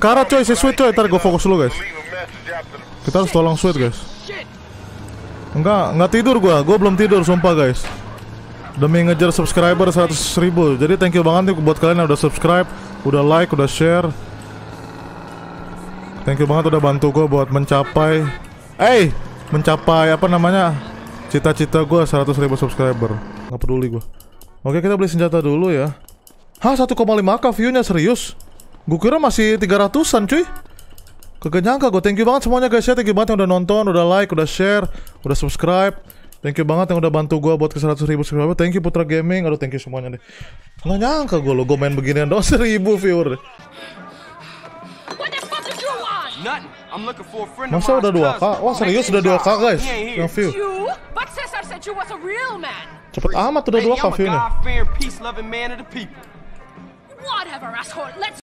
Kara coy, si sweet coy, ntar gue fokus dulu guys Kita harus tolong sweet guys Enggak, enggak tidur gue, gue belum tidur sumpah guys Demi ngejar subscriber 100 ribu Jadi thank you banget nih buat kalian yang udah subscribe Udah like, udah share Thank you banget udah bantu gue buat mencapai Eh, hey, mencapai apa namanya Cita-cita gue 100 ribu subscriber Gak peduli gue Oke kita beli senjata dulu ya Hah 1,5k view-nya serius? Gue kira masih 300an cuy Kagak nyangka gue Thank you banget semuanya guys ya Thank you banget yang udah nonton Udah like, udah share Udah subscribe Thank you banget yang udah bantu gue buat ke 100 ribu subscriber Thank you Putra Gaming Aduh thank you semuanya deh Nggak nyangka gue lo Gue main beginian doang seribu viewer deh Masa udah 2k? Wah serius udah 2k guys Yang view Cepet amat udah 2k viewnya Whatever asshole, let's